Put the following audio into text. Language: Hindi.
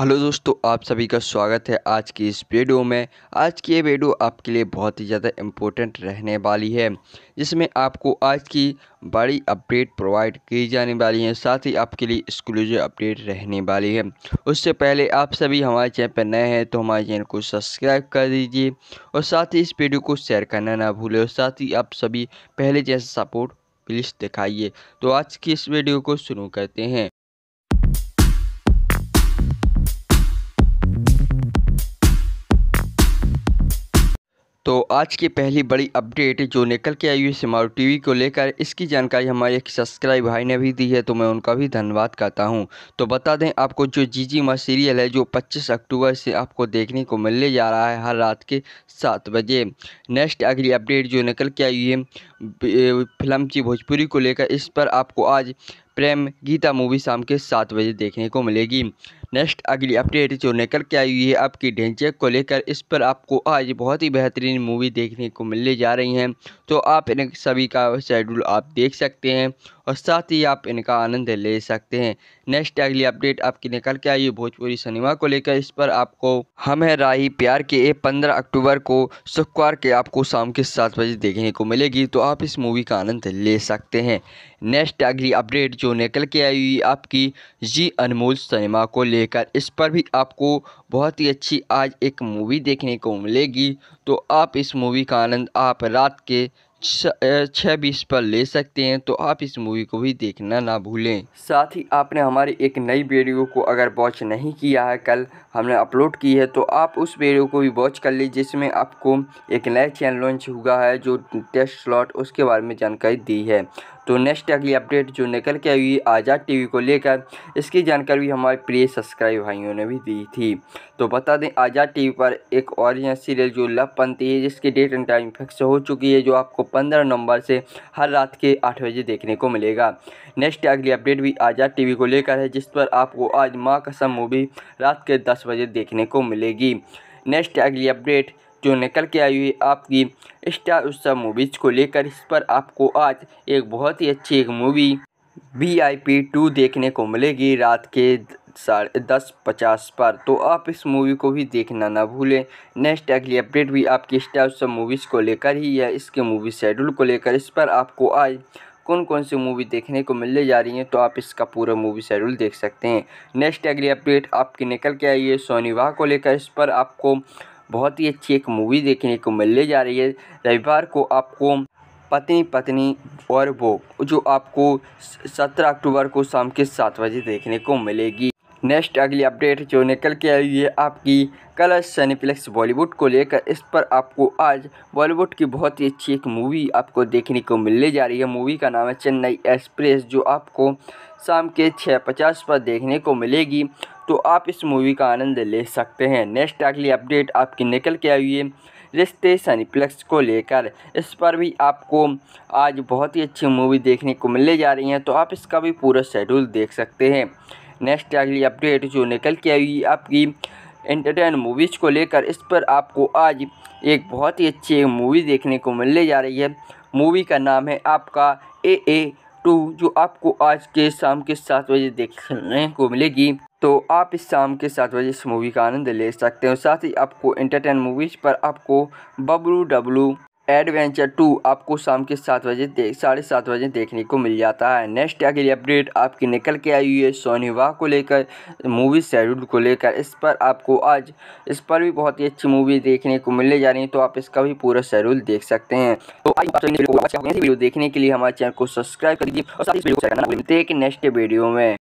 हेलो दोस्तों आप सभी का स्वागत है आज की इस वीडियो में आज की ये वीडियो आपके लिए बहुत ही ज़्यादा इम्पोर्टेंट रहने वाली है जिसमें आपको आज की बड़ी अपडेट प्रोवाइड की जाने वाली है साथ ही आपके लिए एक्सक्लूसिव अपडेट रहने वाली है उससे पहले आप सभी हमारे चैनल पर नए हैं तो हमारे चैनल को सब्सक्राइब कर दीजिए और साथ ही इस वीडियो को शेयर करना ना भूलें और साथ ही आप सभी पहले जैसे सपोर्ट प्लीज़ दिखाइए तो आज की इस वीडियो को शुरू करते हैं तो आज की पहली बड़ी अपडेट जो निकल के आई हुई स्मार्ट टीवी को लेकर इसकी जानकारी हमारे एक सब्सक्राइब भाई ने भी दी है तो मैं उनका भी धन्यवाद करता हूं तो बता दें आपको जो जीजी माँ सीरियल है जो 25 अक्टूबर से आपको देखने को मिलने जा रहा है हर रात के सात बजे नेक्स्ट अगली अपडेट जो निकल के आई हुई है फिल्म जी भोजपुरी को लेकर इस पर आपको आज प्रेम गीता मूवी शाम के सात बजे देखने को मिलेगी नेक्स्ट अगली अपडेट जो निकल के आई हुई है आपकी ढेंचेक को लेकर इस पर आपको आज बहुत ही बेहतरीन मूवी देखने को मिलने जा रही हैं तो आप इन सभी का शेड्यूल आप देख सकते हैं और साथ ही आप इनका आनंद ले सकते हैं नेक्स्ट अगली अपडेट आपकी निकल के आई है भोजपुरी सिनेमा को लेकर इस पर आपको हम है राही प्यार के ए पंद्रह अक्टूबर को शुक्रवार के आपको शाम के सात बजे देखने को मिलेगी तो आप इस मूवी का आनंद ले सकते हैं नेक्स्ट अगली अपडेट जो जो निकल के आई हुई आपकी जी अनमोल सिनेमा को लेकर इस पर भी आपको बहुत ही अच्छी आज एक मूवी देखने को मिलेगी तो आप इस मूवी का आनंद आप रात के छः बीस पर ले सकते हैं तो आप इस मूवी को भी देखना ना भूलें साथ ही आपने हमारी एक नई वीडियो को अगर वॉच नहीं किया है कल हमने अपलोड की है तो आप उस वीडियो को भी वॉच कर लीजिए जिसमें आपको एक नया चैनल लॉन्च हुआ है जो टेस्ट स्लॉट उसके बारे में जानकारी दी है तो नेक्स्ट अगली अपडेट जो निकल के आई आज़ाद टीवी को लेकर इसकी जानकारी भी हमारे प्रिय सब्सक्राइब भाइयों ने भी दी थी तो बता दें आज़ाद टीवी पर एक और सीरियल जो लव पंथी है जिसकी डेट एंड टाइम फिक्स हो चुकी है जो आपको पंद्रह नवंबर से हर रात के आठ बजे देखने को मिलेगा नेक्स्ट अगली अपडेट भी आज़ाद टीवी को लेकर है जिस पर आपको आज माँ कसम मूवी रात के दस बजे देखने को मिलेगी नेक्स्ट अगली अपडेट जो निकल के आई हुई आपकी स्टार उत्सव मूवीज़ को लेकर इस पर आपको आज एक बहुत ही अच्छी एक movie V I P two देखने को मिलेगी रात के साढ़े दस पचास पर तो आप इस मूवी को भी देखना ना भूलें नेक्स्ट अगली अपडेट भी आपकी स्टार उत्सव मूवीज़ को लेकर ही है इसके मूवी शेड्यूल को लेकर इस पर आपको आज कौन कौन सी मूवी देखने को मिलने जा रही हैं तो आप इसका पूरा मूवी शेड्यूल देख सकते हैं नेक्स्ट अगली अपडेट आपकी निकल के आई है सोनी वाह को लेकर इस पर आपको बहुत ही अच्छी एक मूवी देखने को मिलने जा रही है रविवार को आपको पत्नी पत्नी और वो जो आपको सत्रह अक्टूबर को शाम के सात बजे देखने को मिलेगी नेक्स्ट अगली अपडेट जो निकल के आई है आपकी कलर सनीप्लेक्स बॉलीवुड को लेकर इस पर आपको आज बॉलीवुड की बहुत ही अच्छी एक मूवी आपको देखने को मिलने जा रही है मूवी का नाम है चेन्नई एक्सप्रेस जो आपको शाम के छः पचास पर देखने को मिलेगी तो आप इस मूवी का आनंद ले सकते हैं नेक्स्ट अगली अपडेट आपकी निकल के आई है रिश्ते सनीप्लेक्स को लेकर इस पर भी आपको आज बहुत ही अच्छी मूवी देखने को मिलने जा रही हैं तो आप इसका भी पूरा शेड्यूल देख सकते हैं नेक्स्ट अगली अपडेट जो निकल के आई आपकी एंटरटेन मूवीज़ को लेकर इस पर आपको आज एक बहुत ही अच्छी मूवी देखने को मिलने जा रही है मूवी का नाम है आपका ए ए टू जो आपको आज के शाम के सात बजे देखने को मिलेगी तो आप इस शाम के सात बजे इस मूवी का आनंद ले सकते हो साथ ही आपको एंटरटेन मूवीज़ पर आपको बबलू डब्लू एडवेंचर टू आपको शाम के सात बजे देख साढ़े सात बजे देखने को मिल जाता है नेक्स्ट अगली अपडेट आपकी निकल के आई हुई है सोनी वाह को लेकर मूवी शेड्यूल को लेकर इस पर आपको आज इस पर भी बहुत ही अच्छी मूवी देखने को मिलने जा रही है तो आप इसका भी पूरा शेड्यूल देख सकते हैं तो वीडियो देखने के लिए हमारे चैनल को सब्सक्राइब कर दीजिए और नेक्स्ट वीडियो में